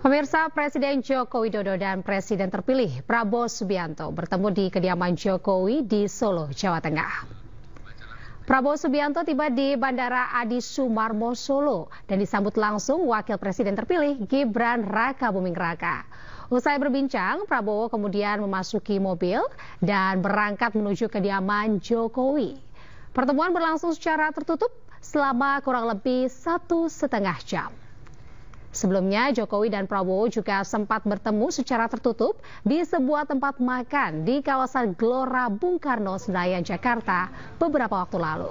Pemirsa Presiden Joko Widodo dan Presiden terpilih Prabowo Subianto bertemu di kediaman Jokowi di Solo, Jawa Tengah. Prabowo Subianto tiba di Bandara Adi Sumarmo Solo dan disambut langsung Wakil Presiden terpilih Gibran Raka Buming Raka. Usai berbincang, Prabowo kemudian memasuki mobil dan berangkat menuju kediaman Jokowi. Pertemuan berlangsung secara tertutup selama kurang lebih satu setengah jam. Sebelumnya, Jokowi dan Prabowo juga sempat bertemu secara tertutup di sebuah tempat makan di kawasan Gelora Bung Karno, Senayan, Jakarta beberapa waktu lalu.